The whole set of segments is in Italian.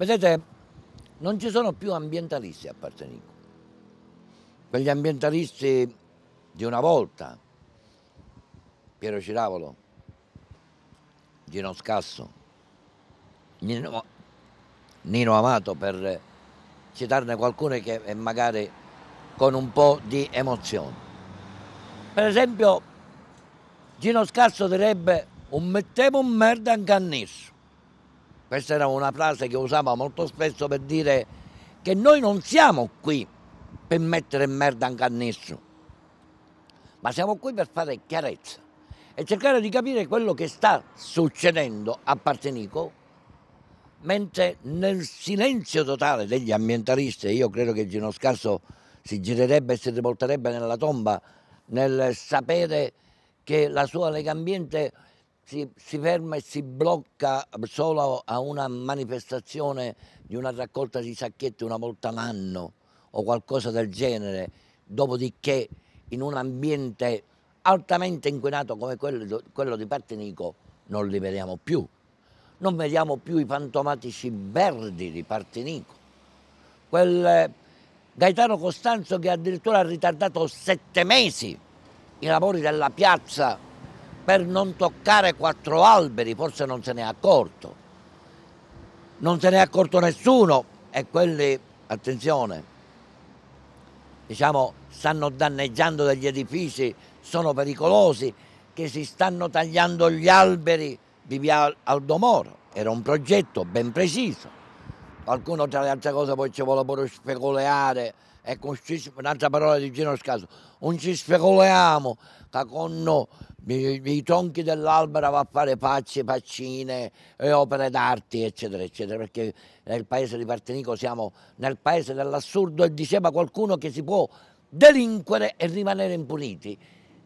Vedete, non ci sono più ambientalisti a Partenico. Quegli ambientalisti di una volta, Piero Ciravolo, Gino Scasso, Nino, Nino Amato, per citarne qualcuno che è magari con un po' di emozione. Per esempio, Gino Scasso direbbe un mettiamo un merda anche a Nisso. Questa era una frase che usava molto spesso per dire che noi non siamo qui per mettere merda anche a nessuno, ma siamo qui per fare chiarezza e cercare di capire quello che sta succedendo a Partenico, mentre nel silenzio totale degli ambientalisti, io credo che Gino Scasso si girerebbe e si rivolterebbe nella tomba nel sapere che la sua Lega Ambiente si, si, ferma e si blocca solo a una manifestazione di una raccolta di sacchetti una volta l'anno o qualcosa del genere, dopodiché in un ambiente altamente inquinato come quello, quello di Partenico non li vediamo più. Non vediamo più i fantomatici verdi di Partenico. Quel Gaetano Costanzo che addirittura ha ritardato sette mesi i lavori della piazza per non toccare quattro alberi, forse non se ne è accorto. Non se ne è accorto nessuno e quelli, attenzione, diciamo, stanno danneggiando degli edifici, sono pericolosi, che si stanno tagliando gli alberi di via Aldomoro. Era un progetto ben preciso. Qualcuno tra le altre cose poi ci vuole pure speculare e costituisce un'altra parola di Gino Scaso, non ci speculiamo che con i, i tronchi dell'albero va a fare pacce, paccine e opere d'arte eccetera eccetera perché nel paese di Partenico siamo nel paese dell'assurdo e diceva qualcuno che si può delinquere e rimanere impuniti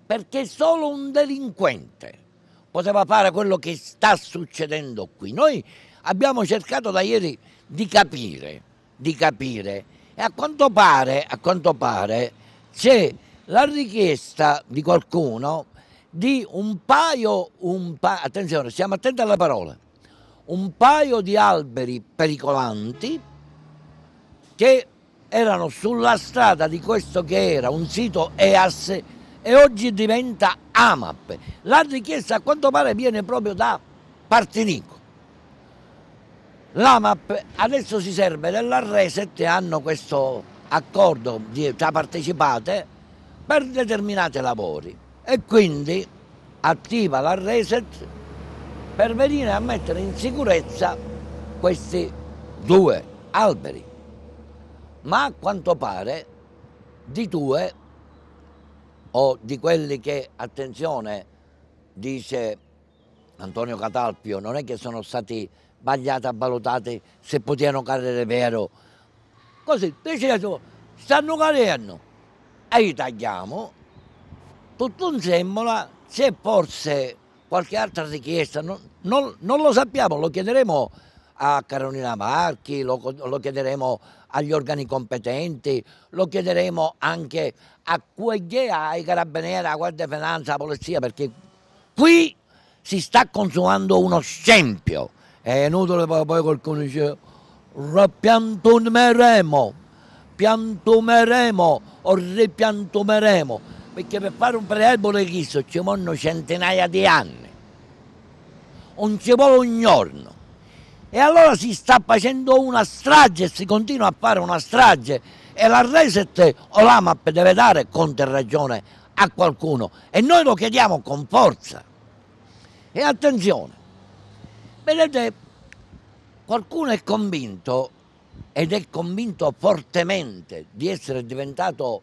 perché solo un delinquente poteva fare quello che sta succedendo qui. Noi abbiamo cercato da ieri di capire, di capire e a quanto pare, a quanto pare c'è la richiesta di qualcuno di un paio, un pa attenzione, stiamo attenti alla parola, un paio di alberi pericolanti che erano sulla strada di questo che era un sito EAS e oggi diventa AMAP. La richiesta a quanto pare viene proprio da Partinico. L'AMAP adesso si serve dell'Arreset e hanno questo accordo di, tra partecipate per determinati lavori e quindi attiva l'Arreset per venire a mettere in sicurezza questi due alberi. Ma a quanto pare di due o di quelli che, attenzione, dice Antonio Catalpio, non è che sono stati sbagliate valutate se potevano cadere vero. Così, invece stanno cadendo e li tagliamo. Tutto un semmola, se forse qualche altra richiesta, non, non, non, lo sappiamo, lo chiederemo a Carolina Marchi, lo, lo chiederemo agli organi competenti, lo chiederemo anche a QEGA, ai carabinieri, alla Guardia di Finanza, alla Polizia, perché qui si sta consumando uno scempio. È inutile poi qualcuno dice ripiantumeremo, piantumeremo o ripiantumeremo, perché per fare un prealbero di Cristo ci vogliono centinaia di anni, non ci vuole un giorno. E allora si sta facendo una strage, si continua a fare una strage e la Reset o l'AMAP deve dare conto e ragione a qualcuno e noi lo chiediamo con forza. E attenzione, Vedete, qualcuno è convinto, ed è convinto fortemente, di essere diventato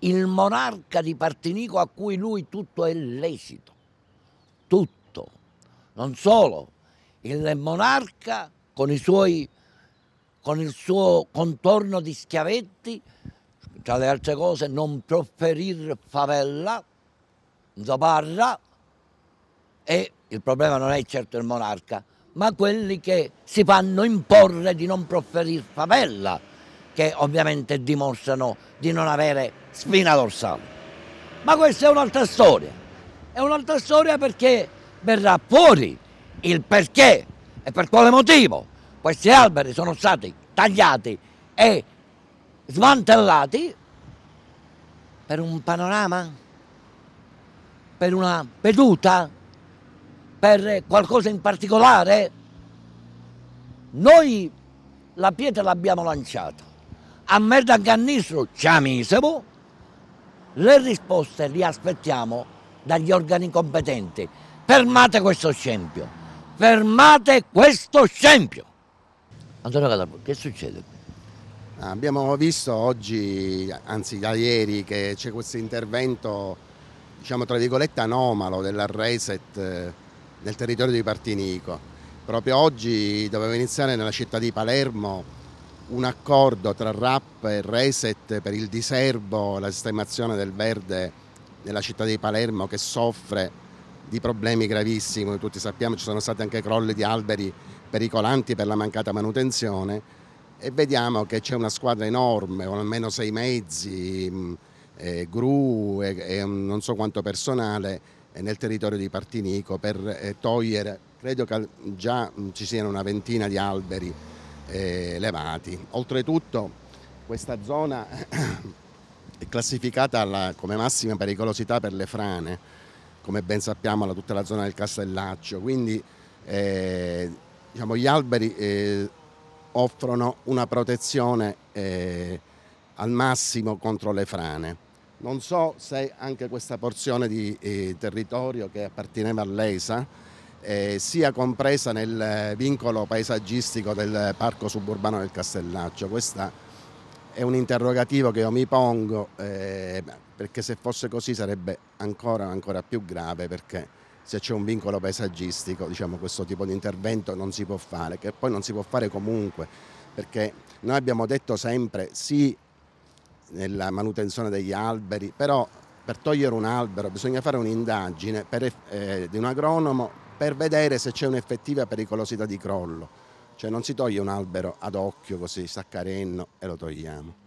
il monarca di Partinico a cui lui tutto è lecito. Tutto. Non solo, il monarca con, suoi, con il suo contorno di schiavetti, tra le altre cose, non profferir favella, zobarra, e il problema non è certo il monarca, ma quelli che si fanno imporre di non profferire favella, che ovviamente dimostrano di non avere spina dorsale. Ma questa è un'altra storia, è un'altra storia perché verrà fuori il perché e per quale motivo questi alberi sono stati tagliati e smantellati per un panorama, per una veduta per qualcosa in particolare? Noi la pietra l'abbiamo lanciata, a merda cannistro ci amisemo, le risposte le aspettiamo dagli organi competenti. Fermate questo scempio, fermate questo scempio! Antonio Catapo, che succede ah, Abbiamo visto oggi, anzi da ieri, che c'è questo intervento, diciamo tra virgolette, anomalo della Reset eh, nel territorio di Partinico. Proprio oggi doveva iniziare nella città di Palermo un accordo tra RAP e Reset per il diserbo, la sistemazione del verde nella città di Palermo che soffre di problemi gravissimi, come tutti sappiamo ci sono stati anche crolli di alberi pericolanti per la mancata manutenzione e vediamo che c'è una squadra enorme con almeno sei mezzi, eh, gru e, e non so quanto personale nel territorio di Partinico per eh, togliere, credo che già ci siano una ventina di alberi eh, levati. Oltretutto questa zona è classificata come massima pericolosità per le frane, come ben sappiamo la, tutta la zona del Castellaccio, quindi eh, diciamo, gli alberi eh, offrono una protezione eh, al massimo contro le frane. Non so se anche questa porzione di eh, territorio che apparteneva all'ESA eh, sia compresa nel eh, vincolo paesaggistico del parco suburbano del Castellaccio. Questo è un interrogativo che io mi pongo eh, perché se fosse così sarebbe ancora, ancora più grave perché se c'è un vincolo paesaggistico diciamo, questo tipo di intervento non si può fare, che poi non si può fare comunque perché noi abbiamo detto sempre sì nella manutenzione degli alberi, però per togliere un albero bisogna fare un'indagine per, eh, di un agronomo per vedere se c'è un'effettiva pericolosità di crollo, cioè non si toglie un albero ad occhio così, saccarenno e lo togliamo.